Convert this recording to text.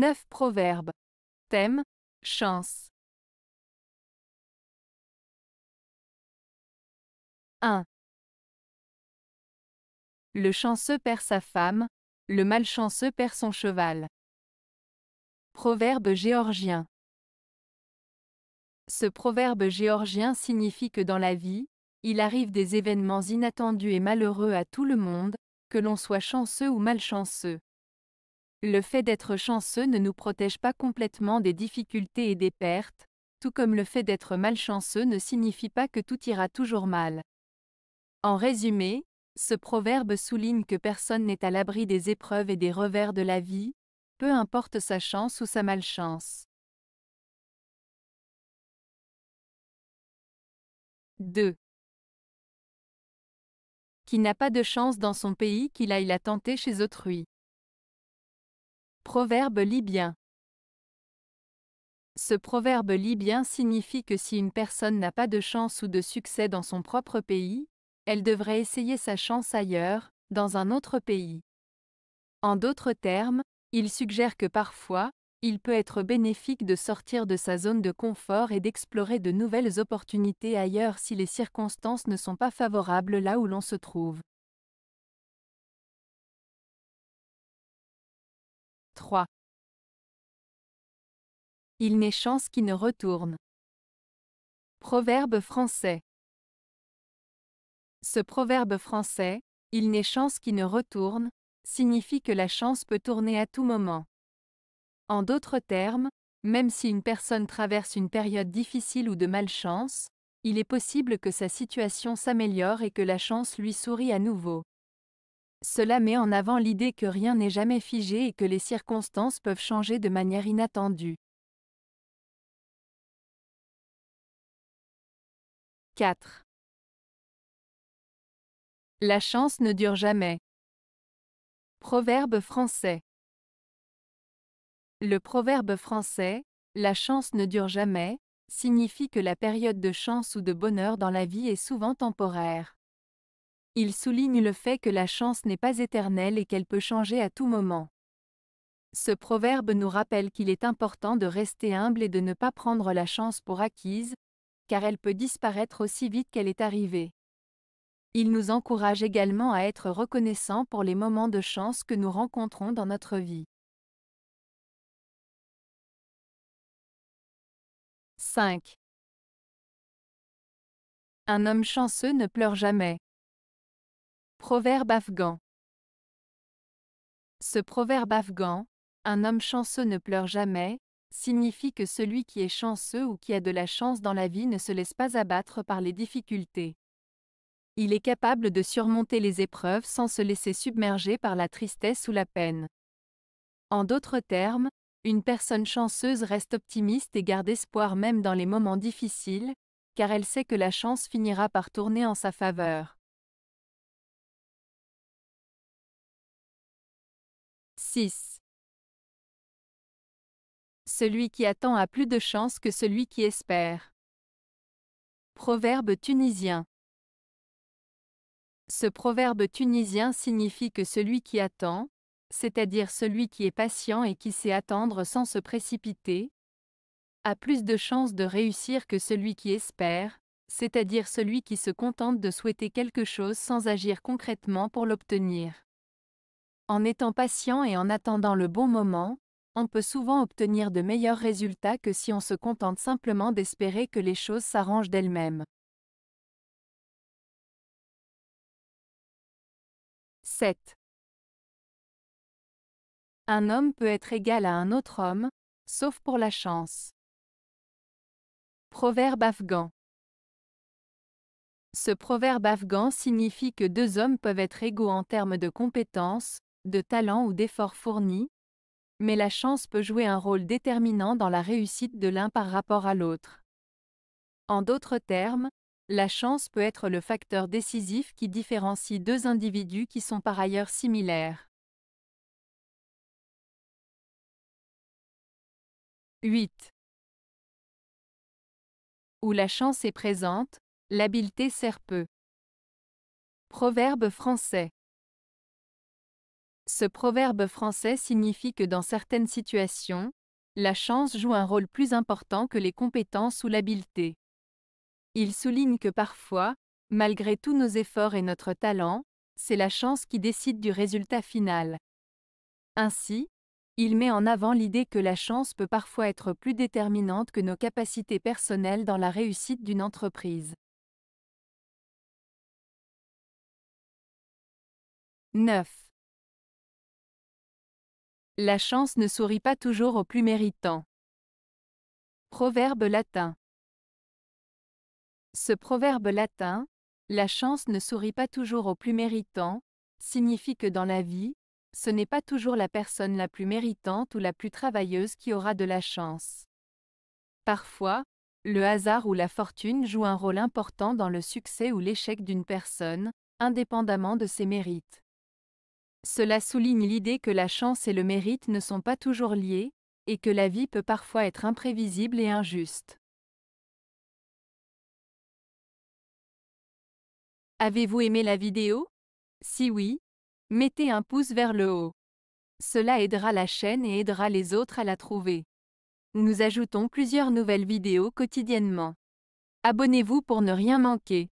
9 proverbes. Thème Chance. 1. Le chanceux perd sa femme, le malchanceux perd son cheval. Proverbe géorgien. Ce proverbe géorgien signifie que dans la vie, il arrive des événements inattendus et malheureux à tout le monde, que l'on soit chanceux ou malchanceux. Le fait d'être chanceux ne nous protège pas complètement des difficultés et des pertes, tout comme le fait d'être malchanceux ne signifie pas que tout ira toujours mal. En résumé, ce proverbe souligne que personne n'est à l'abri des épreuves et des revers de la vie, peu importe sa chance ou sa malchance. 2. Qui n'a pas de chance dans son pays qu'il aille la tenter chez autrui. Proverbe libyen. Ce proverbe libyen signifie que si une personne n'a pas de chance ou de succès dans son propre pays, elle devrait essayer sa chance ailleurs, dans un autre pays. En d'autres termes, il suggère que parfois, il peut être bénéfique de sortir de sa zone de confort et d'explorer de nouvelles opportunités ailleurs si les circonstances ne sont pas favorables là où l'on se trouve. 3. Il n'est chance qui ne retourne. Proverbe français. Ce proverbe français, il n'est chance qui ne retourne, signifie que la chance peut tourner à tout moment. En d'autres termes, même si une personne traverse une période difficile ou de malchance, il est possible que sa situation s'améliore et que la chance lui sourit à nouveau. Cela met en avant l'idée que rien n'est jamais figé et que les circonstances peuvent changer de manière inattendue. 4. La chance ne dure jamais. Proverbe français. Le proverbe français, la chance ne dure jamais, signifie que la période de chance ou de bonheur dans la vie est souvent temporaire. Il souligne le fait que la chance n'est pas éternelle et qu'elle peut changer à tout moment. Ce proverbe nous rappelle qu'il est important de rester humble et de ne pas prendre la chance pour acquise, car elle peut disparaître aussi vite qu'elle est arrivée. Il nous encourage également à être reconnaissants pour les moments de chance que nous rencontrons dans notre vie. 5. Un homme chanceux ne pleure jamais. Proverbe afghan. Ce proverbe afghan, un homme chanceux ne pleure jamais, signifie que celui qui est chanceux ou qui a de la chance dans la vie ne se laisse pas abattre par les difficultés. Il est capable de surmonter les épreuves sans se laisser submerger par la tristesse ou la peine. En d'autres termes, une personne chanceuse reste optimiste et garde espoir même dans les moments difficiles, car elle sait que la chance finira par tourner en sa faveur. 6. Celui qui attend a plus de chance que celui qui espère. Proverbe tunisien. Ce proverbe tunisien signifie que celui qui attend, c'est-à-dire celui qui est patient et qui sait attendre sans se précipiter, a plus de chances de réussir que celui qui espère, c'est-à-dire celui qui se contente de souhaiter quelque chose sans agir concrètement pour l'obtenir. En étant patient et en attendant le bon moment, on peut souvent obtenir de meilleurs résultats que si on se contente simplement d'espérer que les choses s'arrangent d'elles-mêmes. 7. Un homme peut être égal à un autre homme, sauf pour la chance. Proverbe afghan. Ce proverbe afghan signifie que deux hommes peuvent être égaux en termes de compétences, de talent ou d'efforts fournis, mais la chance peut jouer un rôle déterminant dans la réussite de l'un par rapport à l'autre. En d'autres termes, la chance peut être le facteur décisif qui différencie deux individus qui sont par ailleurs similaires. 8. Où la chance est présente, l'habileté sert peu. Proverbe français. Ce proverbe français signifie que dans certaines situations, la chance joue un rôle plus important que les compétences ou l'habileté. Il souligne que parfois, malgré tous nos efforts et notre talent, c'est la chance qui décide du résultat final. Ainsi, il met en avant l'idée que la chance peut parfois être plus déterminante que nos capacités personnelles dans la réussite d'une entreprise. 9. La chance ne sourit pas toujours au plus méritants. Proverbe latin. Ce proverbe latin, la chance ne sourit pas toujours au plus méritants, signifie que dans la vie, ce n'est pas toujours la personne la plus méritante ou la plus travailleuse qui aura de la chance. Parfois, le hasard ou la fortune joue un rôle important dans le succès ou l'échec d'une personne, indépendamment de ses mérites. Cela souligne l'idée que la chance et le mérite ne sont pas toujours liés, et que la vie peut parfois être imprévisible et injuste. Avez-vous aimé la vidéo Si oui, mettez un pouce vers le haut. Cela aidera la chaîne et aidera les autres à la trouver. Nous ajoutons plusieurs nouvelles vidéos quotidiennement. Abonnez-vous pour ne rien manquer.